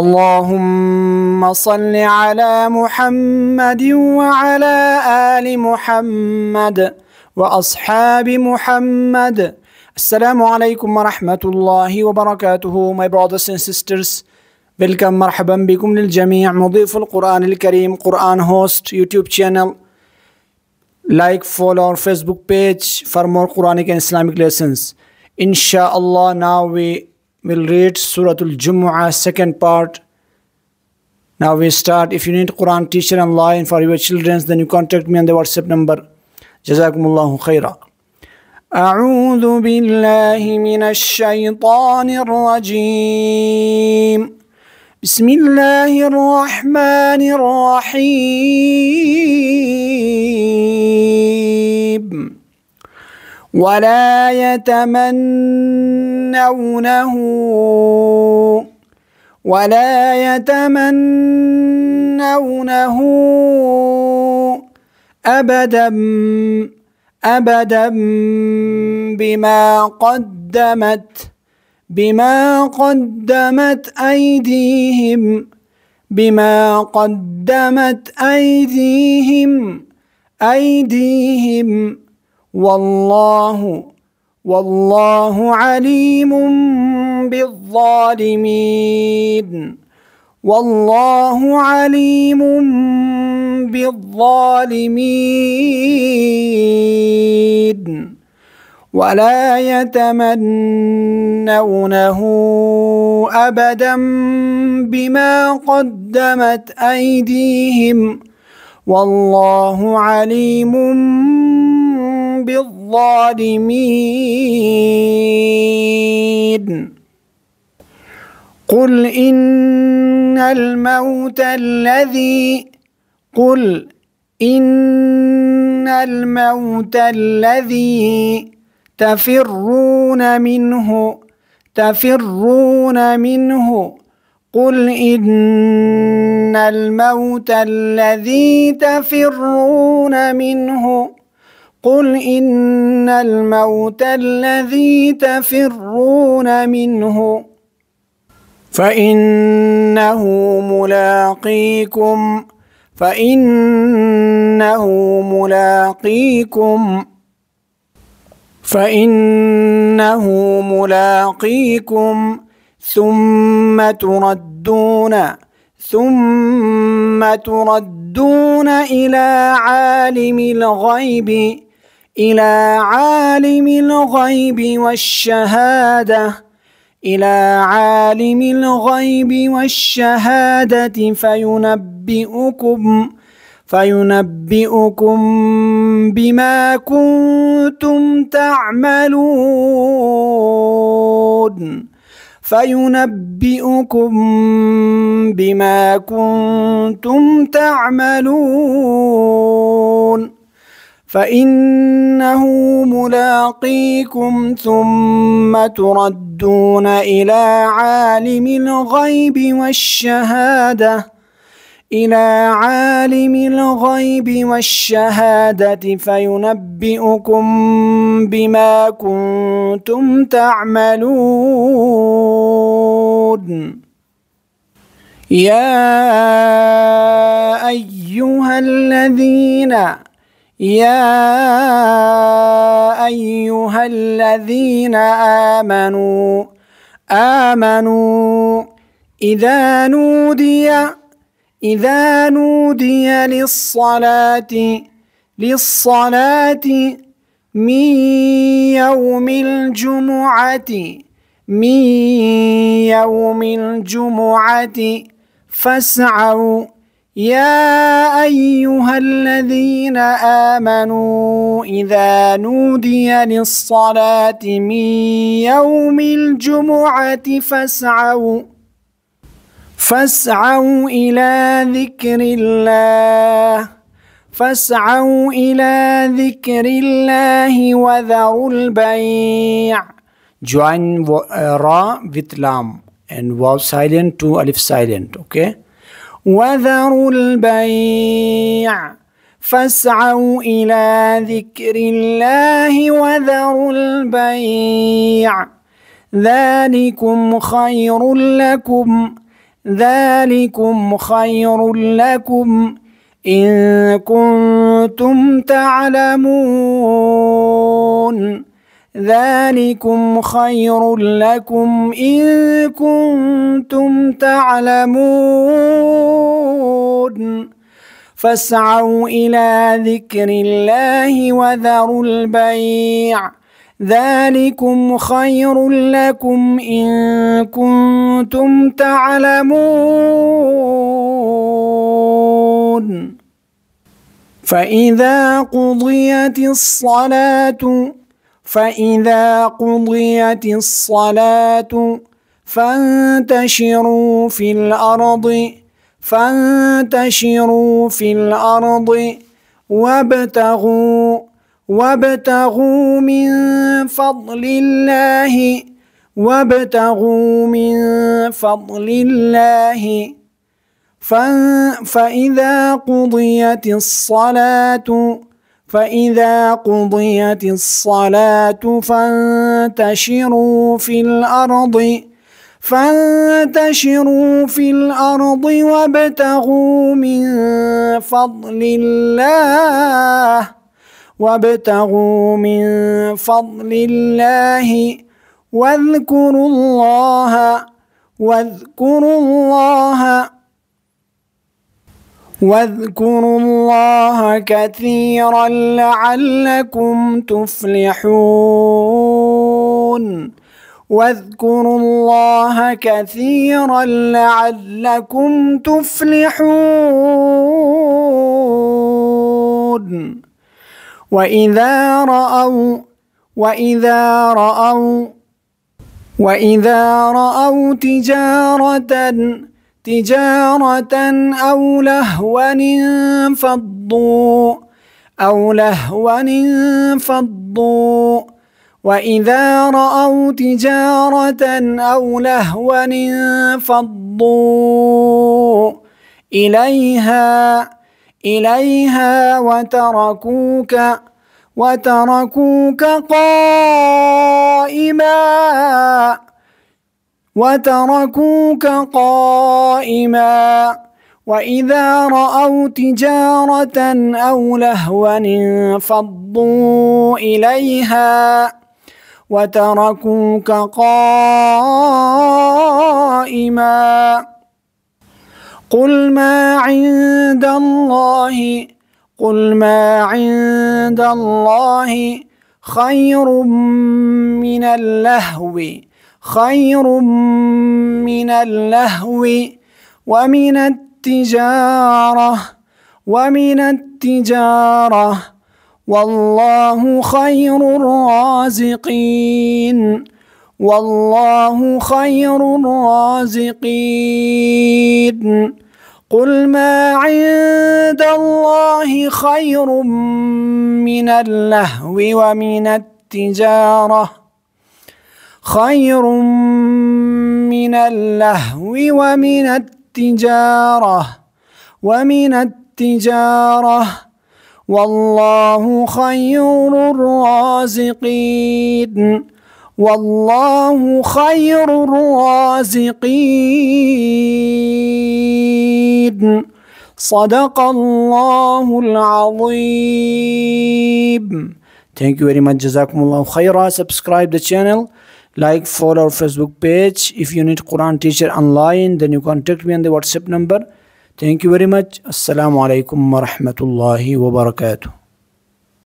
اللهم صل على محمد وعلى آل محمد وأصحاب محمد السلام عليكم ورحمة الله وبركاته my brothers and sisters welcome مرحبا بكم للجميع مضيف القرآن الكريم قرآن host YouTube channel like follow our Facebook page for more Quranic and Islamic lessons inshallah now we will read Surah Al-Jumu'ah second part. Now we start. If you need Quran teacher and line for your children, then you contact me on the WhatsApp number. Jazakumullahu khaira. أعوذ بالله من الشيطان الرجيم بسم الله الرحمن الرحيم ولا يتمنونه ولا يتمنونه ابدا ابدا بما قدمت بما قدمت ايديهم بما قدمت ايديهم ايديهم والله والله عليم بالظالمين والله عليم بالظالمين ولا يتمنونه ابدا بما قدمت ايديهم والله عليم بالظالمين بالظالمين قل إن الموت الذي قل إن الموت الذي تفرون منه تفرون منه قل إن الموت الذي تفرون منه قل إن الموت الذي تفرون منه فإنه ملاقيكم فإنه ملاقيكم فإنه ملاقيكم ثم تردون ثم تردون إلى عالم الغيب إلى عالم الغيب والشهادة إلى عالم الغيب والشهادة فينبئكم فينبئكم بما كنتم تعملون فينبئكم بما كنتم تعملون فإنه ملاقيكم ثم تردون إلى عالم الغيب والشهادة إلى عالم الغيب والشهادة فينبئكم بما كنتم تعملون يا أيها الذين يا ايها الذين امنوا امنوا اذا نودي اذا نودي للصلاه للصلاه من يوم الجمعه من يوم الجمعه فاسعوا يا ايها الذين امنوا اذا نودي للصلاه من يوم الجمعه فاسعوا فاسعوا الى ذكر الله فاسعوا الى ذكر الله وذروا البيع join uh, ra with lam and vowel silent to alif silent okay وذروا البيع فاسعوا إلى ذكر الله وذروا البيع ذلكم خير لكم ذلكم خير لكم إن كنتم تعلمون ذلكم خير لكم إن كنتم تعلمون فاسعوا إلى ذكر الله وذروا البيع ذلكم خير لكم إن كنتم تعلمون فإذا قضيت الصلاة فإذا قضيت الصلاة فانتشروا في الأرض فانتشروا في الأرض وابتغوا وابتغوا من فضل الله وابتغوا من فضل الله فإذا قضيت الصلاة فإذا قضيت الصلاة فانتشروا في الأرض فانتشروا في الأرض وابتغوا من فضل الله وابتغوا من فضل الله واذكروا الله واذكروا الله واذكروا الله كثيرا لعلكم تفلحون واذكروا الله كثيرا لعلكم تفلحون وإذا رأوا وإذا رأوا وإذا رأوا تجارةً تجارة أو لهوا انفضوا أو لهوا انفضوا وإذا رأوا تجارة أو لهوا انفضوا إليها إليها وتركوك وتركوك قائما وتركوك قائما وإذا رأوا تجارة أو لهوا انفضوا إليها وتركوك قائما قل ما عند الله قل ما عند الله خير من اللهو خير من اللهو ومن التجارة ومن التجارة والله خير الرازقين والله خير الرازقين قل ما عند الله خير من اللهو ومن التجاره خير من اللهو ومن التجارة ومن التجارة والله خير الرازقين والله خير الرازقين صدق الله العظيم Thank you very much. Jazakumullah khaira. Subscribe the channel. like for our facebook page if you need quran teacher online then you contact me on the whatsapp number thank you very much assalamu alaikum wa rahmatullahi wa barakatuh